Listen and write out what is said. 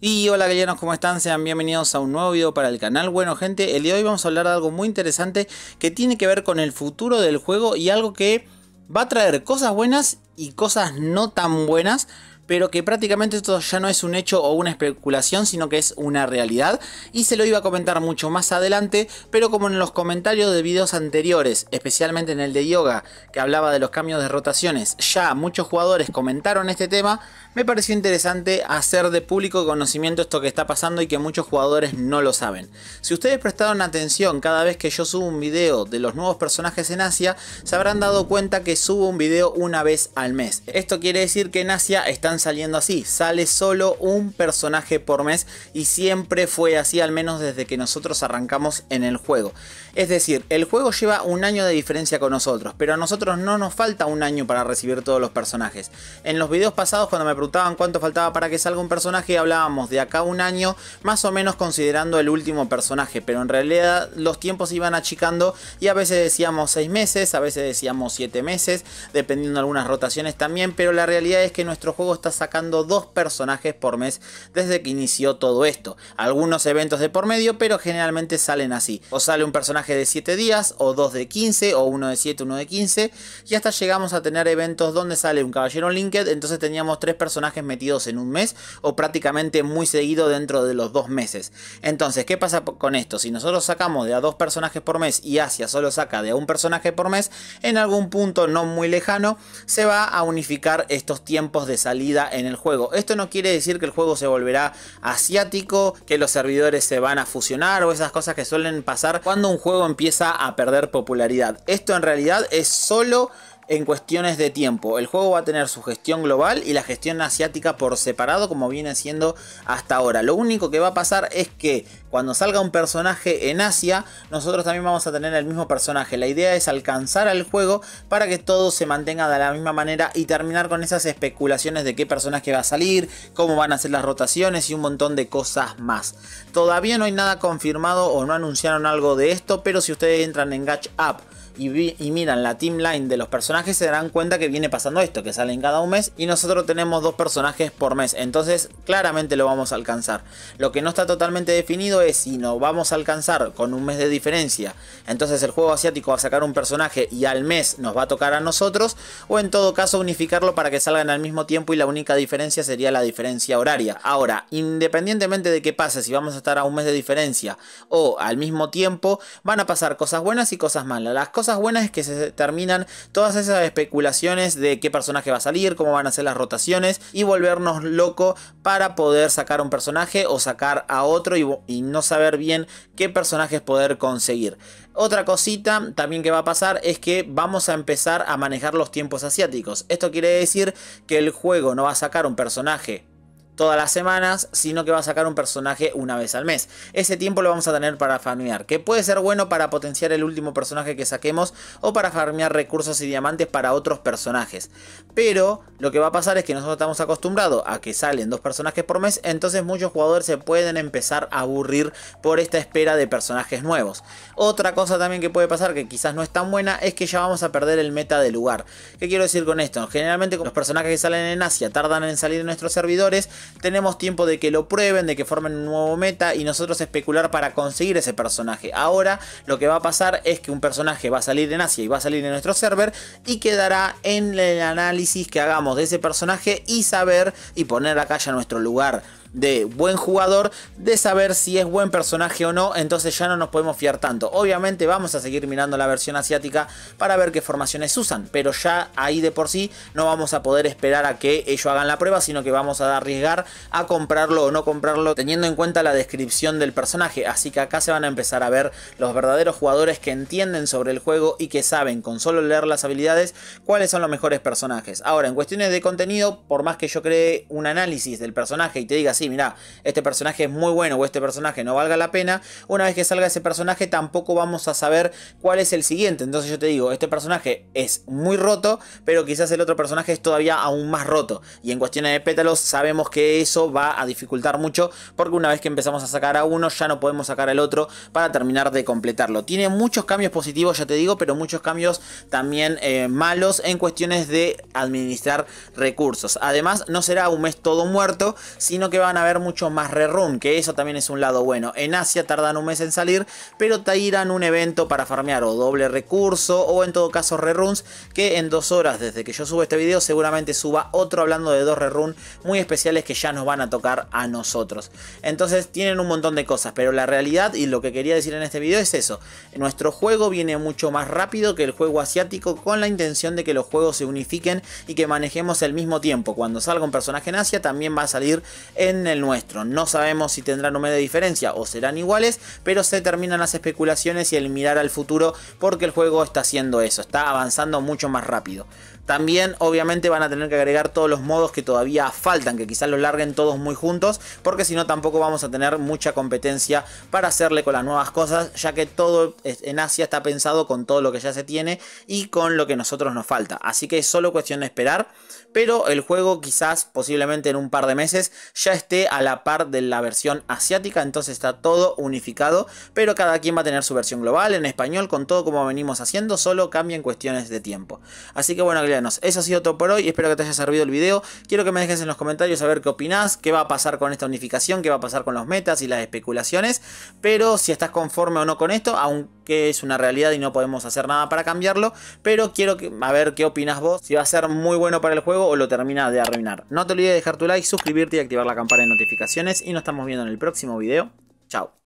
Y hola galleros, ¿cómo están? Sean bienvenidos a un nuevo video para el canal. Bueno gente, el día de hoy vamos a hablar de algo muy interesante que tiene que ver con el futuro del juego y algo que va a traer cosas buenas y cosas no tan buenas pero que prácticamente esto ya no es un hecho o una especulación, sino que es una realidad. Y se lo iba a comentar mucho más adelante, pero como en los comentarios de videos anteriores, especialmente en el de Yoga, que hablaba de los cambios de rotaciones, ya muchos jugadores comentaron este tema, me pareció interesante hacer de público conocimiento esto que está pasando y que muchos jugadores no lo saben. Si ustedes prestaron atención cada vez que yo subo un video de los nuevos personajes en Asia, se habrán dado cuenta que subo un video una vez al mes. Esto quiere decir que en Asia están saliendo así. Sale solo un personaje por mes y siempre fue así, al menos desde que nosotros arrancamos en el juego. Es decir, el juego lleva un año de diferencia con nosotros, pero a nosotros no nos falta un año para recibir todos los personajes. En los videos pasados, cuando me preguntaban cuánto faltaba para que salga un personaje, hablábamos de acá un año, más o menos considerando el último personaje, pero en realidad los tiempos iban achicando y a veces decíamos 6 meses, a veces decíamos 7 meses, dependiendo de algunas rotaciones también, pero la realidad es que nuestro juego está sacando dos personajes por mes desde que inició todo esto. Algunos eventos de por medio, pero generalmente salen así. O sale un personaje de 7 días, o 2 de 15, o uno de 7, uno de 15. Y hasta llegamos a tener eventos donde sale un caballero Linked, entonces teníamos tres personajes metidos en un mes, o prácticamente muy seguido dentro de los dos meses. Entonces, ¿qué pasa con esto? Si nosotros sacamos de a dos personajes por mes y Asia solo saca de a un personaje por mes, en algún punto no muy lejano se va a unificar estos tiempos de salida en el juego. Esto no quiere decir que el juego se volverá asiático, que los servidores se van a fusionar o esas cosas que suelen pasar cuando un juego empieza a perder popularidad. Esto en realidad es solo en cuestiones de tiempo. El juego va a tener su gestión global y la gestión asiática por separado como viene siendo hasta ahora. Lo único que va a pasar es que cuando salga un personaje en Asia, nosotros también vamos a tener el mismo personaje. La idea es alcanzar al juego para que todo se mantenga de la misma manera y terminar con esas especulaciones de qué personaje va a salir, cómo van a ser las rotaciones y un montón de cosas más. Todavía no hay nada confirmado o no anunciaron algo de esto, pero si ustedes entran en Gatch App y, miran la timeline de los personajes se darán cuenta que viene pasando esto, que salen cada un mes y nosotros tenemos dos personajes por mes, entonces claramente lo vamos a alcanzar. Lo que no está totalmente definido es si nos vamos a alcanzar con un mes de diferencia, entonces el juego asiático va a sacar un personaje y al mes nos va a tocar a nosotros, o en todo caso unificarlo para que salgan al mismo tiempo y la única diferencia sería la diferencia horaria. Ahora, independientemente de qué pase, si vamos a estar a un mes de diferencia o al mismo tiempo, van a pasar cosas buenas y cosas malas. Las cosas buenas es que se terminan todas esas especulaciones de qué personaje va a salir, cómo van a ser las rotaciones y volvernos loco para poder sacar un personaje o sacar a otro y, y no saber bien qué personajes poder conseguir. Otra cosita también que va a pasar es que vamos a empezar a manejar los tiempos asiáticos. Esto quiere decir que el juego no va a sacar un personaje todas las semanas, sino que va a sacar un personaje una vez al mes. Ese tiempo lo vamos a tener para farmear, que puede ser bueno para potenciar el último personaje que saquemos o para farmear recursos y diamantes para otros personajes. Pero lo que va a pasar es que nosotros estamos acostumbrados a que salen dos personajes por mes, entonces muchos jugadores se pueden empezar a aburrir por esta espera de personajes nuevos. Otra cosa también que puede pasar, que quizás no es tan buena, es que ya vamos a perder el meta de lugar. ¿Qué quiero decir con esto? Generalmente los personajes que salen en Asia tardan en salir en nuestros servidores, tenemos tiempo de que lo prueben, de que formen un nuevo meta y nosotros especular para conseguir ese personaje. Ahora lo que va a pasar es que un personaje va a salir en Asia y va a salir en nuestro server y quedará en el análisis que hagamos de ese personaje y saber y poner acá ya nuestro lugar de buen jugador, de saber si es buen personaje o no, entonces ya no nos podemos fiar tanto. Obviamente vamos a seguir mirando la versión asiática para ver qué formaciones usan, pero ya ahí de por sí no vamos a poder esperar a que ellos hagan la prueba, sino que vamos a arriesgar a comprarlo o no comprarlo teniendo en cuenta la descripción del personaje. Así que acá se van a empezar a ver los verdaderos jugadores que entienden sobre el juego y que saben con solo leer las habilidades cuáles son los mejores personajes. Ahora, en cuestiones de contenido, por más que yo cree un análisis del personaje y te digas si mirá, este personaje es muy bueno o este personaje no valga la pena, una vez que salga ese personaje tampoco vamos a saber cuál es el siguiente. Entonces yo te digo, este personaje es muy roto, pero quizás el otro personaje es todavía aún más roto. Y en cuestiones de pétalos sabemos que eso va a dificultar mucho, porque una vez que empezamos a sacar a uno ya no podemos sacar al otro para terminar de completarlo. Tiene muchos cambios positivos, ya te digo, pero muchos cambios también eh, malos en cuestiones de administrar recursos. Además, no será un mes todo muerto, sino que va van a ver mucho más rerun, que eso también es un lado bueno. En Asia tardan un mes en salir, pero te irán un evento para farmear o doble recurso o en todo caso reruns, que en dos horas desde que yo subo este video seguramente suba otro hablando de dos rerun muy especiales que ya nos van a tocar a nosotros. Entonces tienen un montón de cosas, pero la realidad y lo que quería decir en este video es eso. Nuestro juego viene mucho más rápido que el juego asiático con la intención de que los juegos se unifiquen y que manejemos el mismo tiempo. Cuando salga un personaje en Asia también va a salir en el nuestro. No sabemos si tendrán un medio de diferencia o serán iguales, pero se terminan las especulaciones y el mirar al futuro porque el juego está haciendo eso, está avanzando mucho más rápido. También obviamente van a tener que agregar todos los modos que todavía faltan, que quizás los larguen todos muy juntos, porque si no tampoco vamos a tener mucha competencia para hacerle con las nuevas cosas, ya que todo en Asia está pensado con todo lo que ya se tiene y con lo que nosotros nos falta. Así que es solo cuestión de esperar, pero el juego quizás posiblemente en un par de meses ya esté a la par de la versión asiática, entonces está todo unificado, pero cada quien va a tener su versión global en español con todo como venimos haciendo, solo cambian cuestiones de tiempo. Así que bueno, Aglianos, eso ha sido todo por hoy, espero que te haya servido el video, quiero que me dejes en los comentarios a ver qué opinás, qué va a pasar con esta unificación, qué va a pasar con los metas y las especulaciones, pero si estás conforme o no con esto, aunque es una realidad y no podemos hacer nada para cambiarlo, pero quiero que, a ver qué opinas vos, si va a ser muy bueno para el juego o lo termina de arruinar. No te olvides de dejar tu like, suscribirte y activar la campana de notificaciones y nos estamos viendo en el próximo video. Chao.